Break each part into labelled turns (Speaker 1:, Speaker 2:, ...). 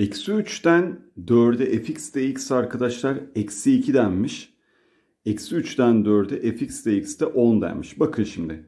Speaker 1: Eksi 3'ten 4'e fx dx arkadaşlar eksi 2 denmiş. Eksi 3'ten 4'e fx dx de 10 denmiş. Bakın şimdi.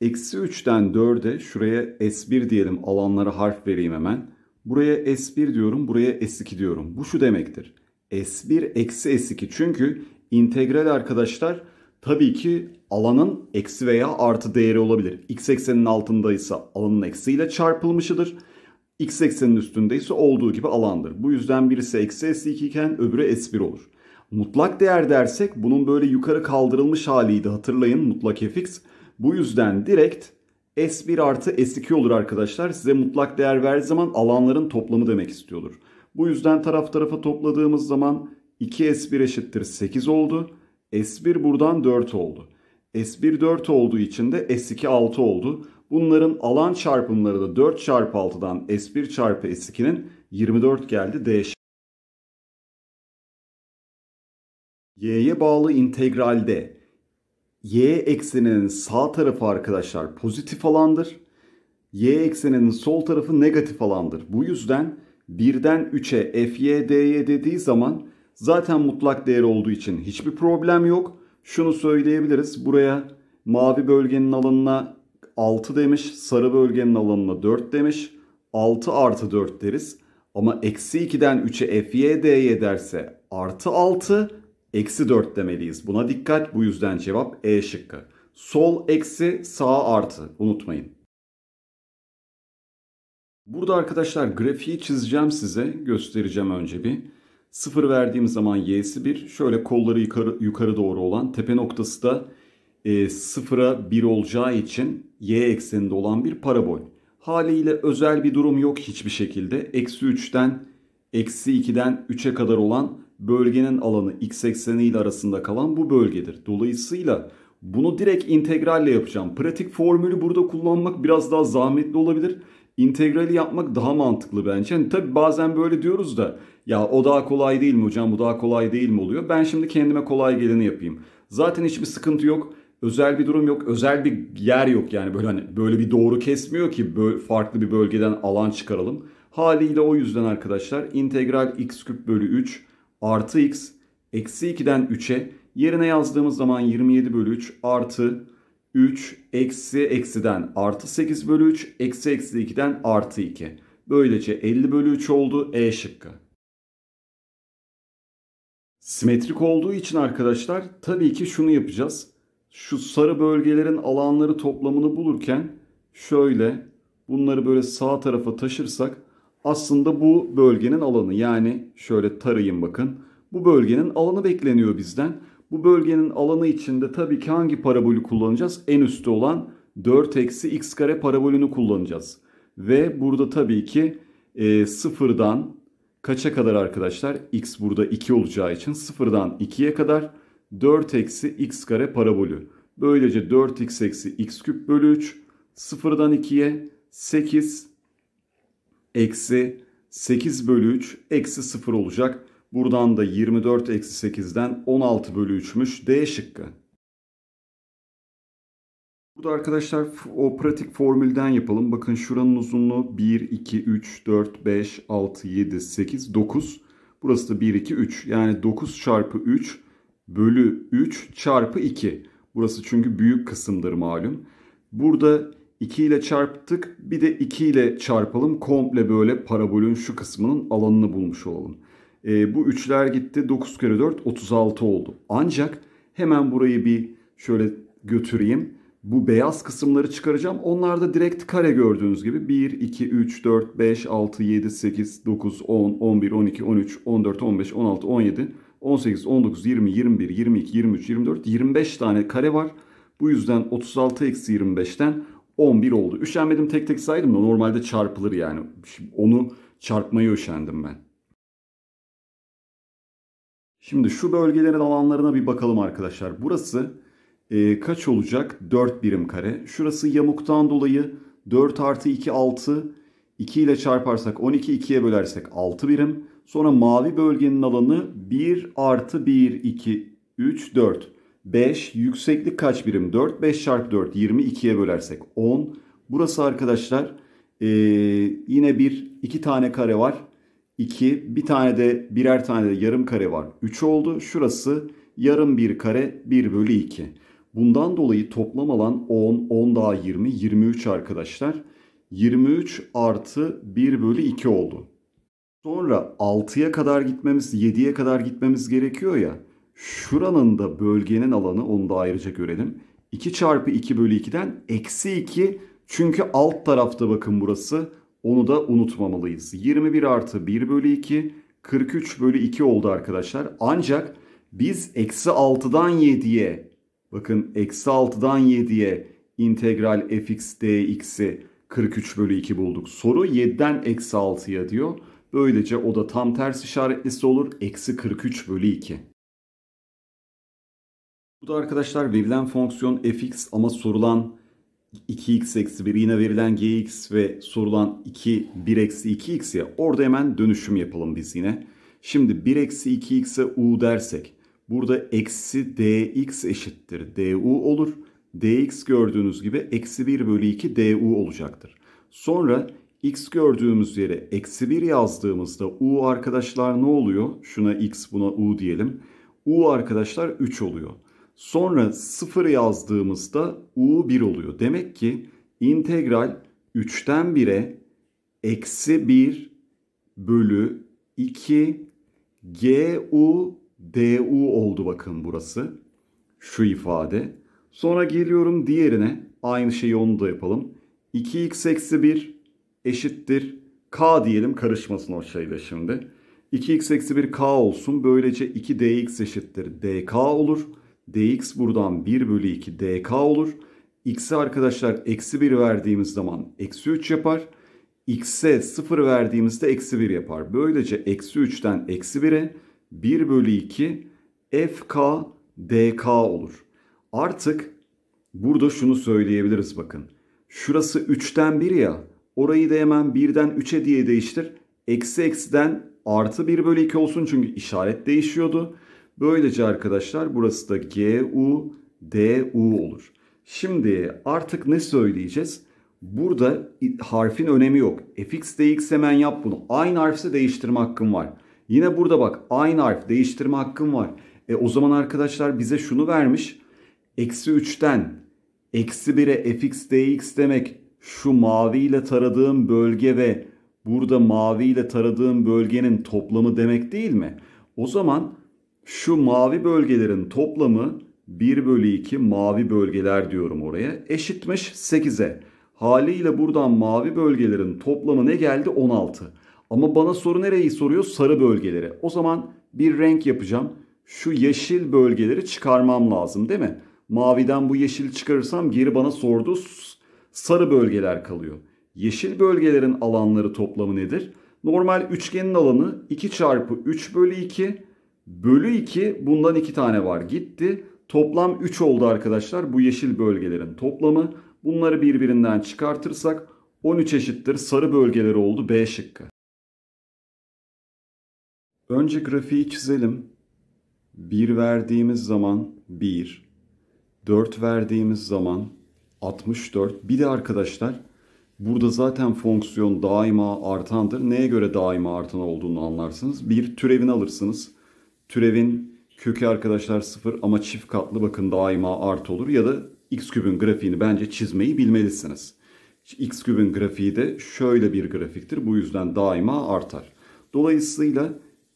Speaker 1: Eksi 3'ten 4'e şuraya s1 diyelim alanlara harf vereyim hemen. Buraya s1 diyorum buraya s2 diyorum. Bu şu demektir. s1 eksi s2 çünkü integral arkadaşlar tabii ki alanın eksi veya artı değeri olabilir. x ekseninin altındaysa alanın eksiyle çarpılmışıdır. çarpılmışıdır x eksenin üstündeyse olduğu gibi alandır. Bu yüzden birisi eksi s2 iken öbürü s1 olur. Mutlak değer dersek bunun böyle yukarı kaldırılmış haliydi hatırlayın mutlak fx. Bu yüzden direkt s1 artı s2 olur arkadaşlar. Size mutlak değer verdiği zaman alanların toplamı demek istiyordur. Bu yüzden taraf tarafa topladığımız zaman 2s1 eşittir 8 oldu. S1 buradan 4 oldu. S1 4 olduğu için de S2 6 oldu. Bunların alan çarpımları da 4 çarpı 6'dan S1 çarpı S2'nin 24 geldi D Y'ye bağlı integralde y ekseninin sağ tarafı arkadaşlar pozitif alandır. Y ekseninin sol tarafı negatif alandır. Bu yüzden 1'den 3'e fy dy dediği zaman zaten mutlak değer olduğu için hiçbir problem yok. Şunu söyleyebiliriz. Buraya mavi bölgenin alanına 6 demiş. Sarı bölgenin alanına 4 demiş. 6 artı 4 deriz. Ama eksi 2'den 3'e fy dy derse artı 6 eksi 4 demeliyiz. Buna dikkat bu yüzden cevap E şıkkı. Sol eksi sağ artı unutmayın. Burada arkadaşlar grafiği çizeceğim size göstereceğim önce bir. sıfır verdiğim zaman y'si 1 şöyle kolları yukarı, yukarı doğru olan tepe noktası da e, sıfıra bir olacağı için y ekseninde olan bir parabol. Haliyle özel bir durum yok hiçbir şekilde. Eksi 3'ten eksi 2'den 3'e kadar olan bölgenin alanı x ekseni ile arasında kalan bu bölgedir. Dolayısıyla bunu direkt integralle yapacağım. Pratik formülü burada kullanmak biraz daha zahmetli olabilir. İntegrali yapmak daha mantıklı bence. Yani tabi bazen böyle diyoruz da ya o daha kolay değil mi hocam bu daha kolay değil mi oluyor. Ben şimdi kendime kolay geleni yapayım. Zaten hiçbir sıkıntı yok özel bir durum yok. Özel bir yer yok yani böyle hani böyle bir doğru kesmiyor ki böyle farklı bir bölgeden alan çıkaralım. Haliyle o yüzden arkadaşlar integral x küp bölü 3 artı x eksi 2'den 3'e yerine yazdığımız zaman 27 bölü 3 artı 3 eksi eksiden artı 8 bölü 3 eksi eksi 2'den artı 2. Böylece 50 bölü 3 oldu E şıkkı. Simetrik olduğu için arkadaşlar tabii ki şunu yapacağız şu sarı bölgelerin alanları toplamını bulurken şöyle bunları böyle sağ tarafa taşırsak aslında bu bölgenin alanı yani şöyle tarayın bakın. Bu bölgenin alanı bekleniyor bizden. Bu bölgenin alanı içinde tabii ki hangi parabolü kullanacağız? En üstte olan 4 eksi x kare parabolünü kullanacağız. Ve burada tabii ki e, sıfırdan kaça kadar arkadaşlar? x burada 2 olacağı için sıfırdan 2'ye kadar 4 eksi x kare parabolü. Böylece 4x eksi x küp bölü 3 sıfırdan 2'ye 8 eksi 8 bölü 3 eksi 0 olacak. Buradan da 24 eksi 8'den 16 bölü 3'müş D şıkkı. Burada arkadaşlar o pratik formülden yapalım. Bakın şuranın uzunluğu 1, 2, 3, 4, 5, 6, 7, 8, 9. Burası da 1, 2, 3. Yani 9 çarpı 3 bölü 3 çarpı 2. Burası çünkü büyük kısımdır malum. Burada 2 ile çarptık bir de 2 ile çarpalım komple böyle parabolün şu kısmının alanını bulmuş olalım. E, bu 3'ler gitti 9 kere 4 36 oldu. Ancak hemen burayı bir şöyle götüreyim. Bu beyaz kısımları çıkaracağım. Onlar da direkt kare gördüğünüz gibi 1, 2, 3, 4, 5, 6, 7, 8, 9, 10, 11, 12, 13, 14, 15, 16, 17, 18, 19, 20, 21, 22, 23, 24, 25 tane kare var. Bu yüzden 36 eksi 25'ten 11 oldu. Üşenmedim tek tek saydım da normalde çarpılır yani. Şimdi onu çarpmayı üşendim ben. Şimdi şu bölgelerin alanlarına bir bakalım arkadaşlar. Burası e, kaç olacak? 4 birim kare. Şurası yamuktan dolayı 4 artı 2 6. 2 ile çarparsak 12, 2'ye bölersek 6 birim. Sonra mavi bölgenin alanı 1 artı 1, 2, 3, 4. 5 yükseklik kaç birim? 4, 5 çarpı 4, 22'ye bölersek 10. Burası arkadaşlar ee, yine bir iki tane kare var. 2 bir tane de birer tane de yarım kare var. 3 oldu. Şurası yarım bir kare 1 bölü 2. Bundan dolayı toplam alan 10, 10 daha 20, 23 arkadaşlar. 23 artı 1 bölü 2 oldu. Sonra 6'ya kadar gitmemiz, 7'ye kadar gitmemiz gerekiyor ya. Şuranın da bölgenin alanı, onu da ayrıca görelim. 2 çarpı 2 bölü 2'den eksi 2. Çünkü alt tarafta bakın burası. Onu da unutmamalıyız. 21 artı 1 bölü 2, 43 bölü 2 oldu arkadaşlar. Ancak biz eksi 6'dan 7'ye, bakın eksi 6'dan 7'ye integral fx dx'i 43 bölü 2 bulduk. Soru 7'den eksi 6'ya diyor. Böylece o da tam ters işaretlisi olur. Eksi 43 bölü 2. Bu da arkadaşlar verilen fonksiyon fx ama sorulan 2x eksi 1 yine verilen gx ve sorulan 2 1 eksi 2x ya orada hemen dönüşüm yapalım biz yine. Şimdi 1 eksi 2x'e u dersek burada eksi dx eşittir du olur. dx gördüğünüz gibi eksi 1 bölü 2 du olacaktır. Sonra x gördüğümüz yere eksi 1 yazdığımızda u arkadaşlar ne oluyor? Şuna x buna u diyelim. u arkadaşlar 3 oluyor. Sonra 0 yazdığımızda u 1 oluyor. Demek ki integral 3'ten 1'e eksi 1 bölü 2 gu du oldu bakın burası. Şu ifade. Sonra geliyorum diğerine. Aynı şeyi onu da yapalım. 2x eksi 1 eşittir k diyelim karışmasın o şeyle şimdi. 2x eksi 1 k olsun. Böylece 2 dx eşittir dk olur. dx buradan 1 bölü 2 dk olur. x'e arkadaşlar eksi 1 verdiğimiz zaman eksi 3 yapar. x'e 0 verdiğimizde eksi 1 yapar. Böylece eksi 3'ten eksi 1'e 1 bölü 2 fk dk olur. Artık burada şunu söyleyebiliriz bakın. Şurası 3'ten 1 ya. Orayı da hemen birden 3'e diye değiştir. Eksi eksiden artı 1 bölü 2 olsun çünkü işaret değişiyordu. Böylece arkadaşlar burası da GU DU olur. Şimdi artık ne söyleyeceğiz? Burada harfin önemi yok. fx dx hemen yap bunu. Aynı harfse değiştirme hakkım var. Yine burada bak aynı harf değiştirme hakkım var. E, o zaman arkadaşlar bize şunu vermiş. Eksi 3'ten eksi 1'e fx dx demek şu maviyle taradığım bölge ve burada maviyle taradığım bölgenin toplamı demek değil mi? O zaman şu mavi bölgelerin toplamı 1 bölü 2 mavi bölgeler diyorum oraya. Eşitmiş 8'e. Haliyle buradan mavi bölgelerin toplamı ne geldi? 16. Ama bana soru nereyi soruyor? Sarı bölgeleri. O zaman bir renk yapacağım. Şu yeşil bölgeleri çıkarmam lazım değil mi? Maviden bu yeşil çıkarırsam geri bana sordu sarı bölgeler kalıyor. Yeşil bölgelerin alanları toplamı nedir? Normal üçgenin alanı 2 çarpı 3 bölü 2 bölü 2 bundan 2 tane var gitti. Toplam 3 oldu arkadaşlar bu yeşil bölgelerin toplamı. Bunları birbirinden çıkartırsak 13 eşittir sarı bölgeleri oldu B şıkkı. Önce grafiği çizelim. 1 verdiğimiz zaman 1, 4 verdiğimiz zaman 64. Bir de arkadaşlar burada zaten fonksiyon daima artandır. Neye göre daima artan olduğunu anlarsınız. Bir türevini alırsınız. Türevin kökü arkadaşlar 0 ama çift katlı bakın daima art olur. Ya da x kübün grafiğini bence çizmeyi bilmelisiniz. X kübün grafiği de şöyle bir grafiktir. Bu yüzden daima artar. Dolayısıyla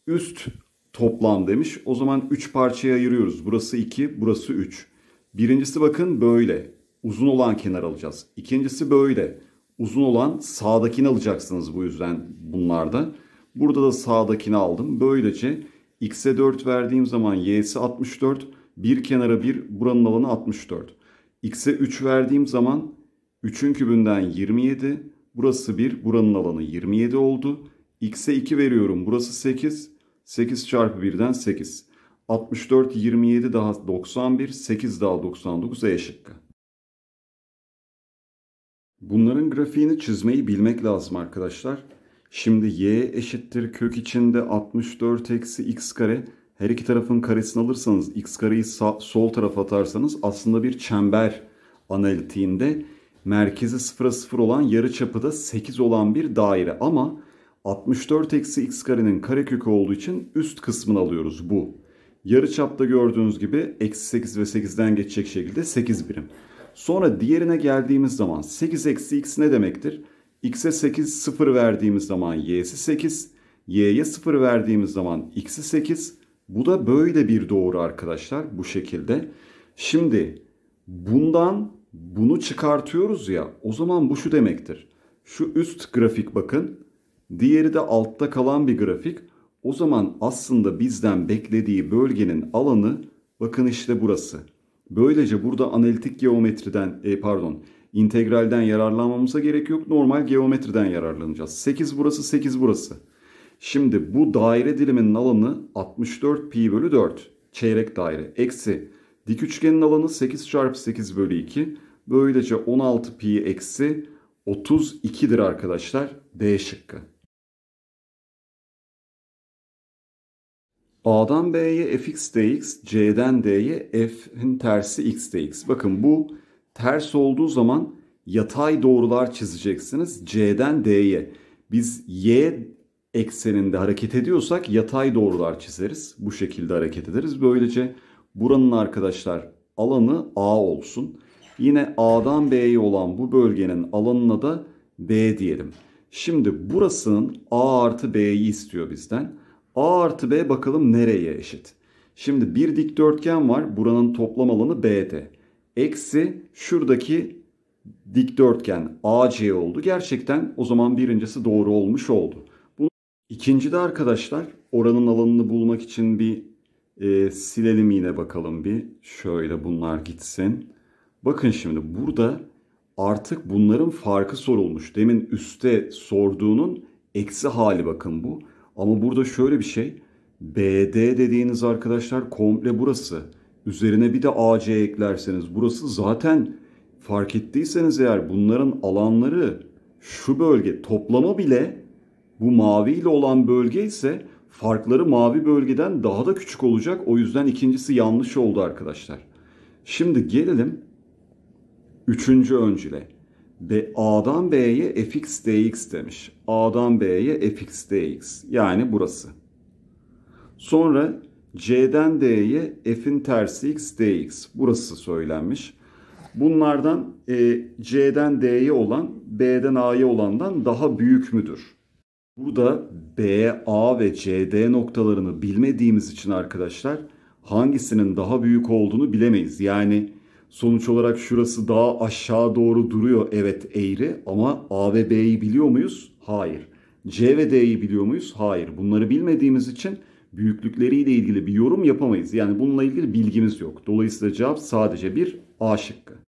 Speaker 1: üst toplam demiş. O zaman 3 parçaya ayırıyoruz. Burası 2, burası 3. Birincisi bakın böyle uzun olan kenar alacağız. İkincisi böyle. Uzun olan sağdakini alacaksınız bu yüzden bunlarda. Burada da sağdakini aldım. Böylece x'e 4 verdiğim zaman y'si 64. Bir kenara bir buranın alanı 64. x'e 3 verdiğim zaman 3'ün kübünden 27. Burası 1 buranın alanı 27 oldu. x'e 2 veriyorum burası 8. 8 çarpı 1'den 8. 64, 27 daha 91, 8 daha 99 E şıkkı. Bunların grafiğini çizmeyi bilmek lazım arkadaşlar. Şimdi y eşittir kök içinde 64 eksi x kare. Her iki tarafın karesini alırsanız x kareyi sağ, sol tarafa atarsanız aslında bir çember analitiğinde merkezi 0'a 0 olan yarı çapı da 8 olan bir daire. Ama 64 eksi x karenin karekökü olduğu için üst kısmını alıyoruz bu. Yarı çapta gördüğünüz gibi eksi 8 ve 8'den geçecek şekilde 8 birim. Sonra diğerine geldiğimiz zaman 8 eksi x ne demektir? x'e 8 0 verdiğimiz zaman y'si 8. y'ye 0 verdiğimiz zaman x'i 8. Bu da böyle bir doğru arkadaşlar bu şekilde. Şimdi bundan bunu çıkartıyoruz ya o zaman bu şu demektir. Şu üst grafik bakın. Diğeri de altta kalan bir grafik. O zaman aslında bizden beklediği bölgenin alanı bakın işte burası. Böylece burada analitik geometriden, e, pardon, integralden yararlanmamıza gerek yok. Normal geometriden yararlanacağız. 8 burası, 8 burası. Şimdi bu daire diliminin alanı 64 pi bölü 4. Çeyrek daire. Eksi dik üçgenin alanı 8 çarpı 8 bölü 2. Böylece 16 pi eksi 32'dir arkadaşlar. D şıkkı. A'dan B'ye fx dx, C'den D'ye f'in tersi x dx. Bakın bu ters olduğu zaman yatay doğrular çizeceksiniz C'den D'ye. Biz y ekseninde hareket ediyorsak yatay doğrular çizeriz. Bu şekilde hareket ederiz. Böylece buranın arkadaşlar alanı A olsun. Yine A'dan B'ye olan bu bölgenin alanına da B diyelim. Şimdi burasının A artı B'yi istiyor bizden. A artı B bakalım nereye eşit? Şimdi bir dikdörtgen var. Buranın toplam alanı BD. Eksi şuradaki dikdörtgen AC oldu. Gerçekten o zaman birincisi doğru olmuş oldu. Bunu... İkincide arkadaşlar oranın alanını bulmak için bir e, silelim yine bakalım bir. Şöyle bunlar gitsin. Bakın şimdi burada artık bunların farkı sorulmuş. Demin üste sorduğunun eksi hali bakın bu. Ama burada şöyle bir şey. BD dediğiniz arkadaşlar komple burası. Üzerine bir de AC eklerseniz burası zaten fark ettiyseniz eğer bunların alanları şu bölge toplama bile bu mavi ile olan bölge ise farkları mavi bölgeden daha da küçük olacak. O yüzden ikincisi yanlış oldu arkadaşlar. Şimdi gelelim üçüncü öncüle. B, A'dan B'ye fx dx demiş. A'dan B'ye fx dx. Yani burası. Sonra C'den D'ye f'in tersi x dx. Burası söylenmiş. Bunlardan e, C'den D'ye olan, B'den A'ya olandan daha büyük müdür? Burada B, A ve C, D noktalarını bilmediğimiz için arkadaşlar hangisinin daha büyük olduğunu bilemeyiz. Yani Sonuç olarak şurası daha aşağı doğru duruyor. Evet eğri ama A ve B'yi biliyor muyuz? Hayır. C ve D'yi biliyor muyuz? Hayır. Bunları bilmediğimiz için büyüklükleriyle ilgili bir yorum yapamayız. Yani bununla ilgili bilgimiz yok. Dolayısıyla cevap sadece bir A şıkkı.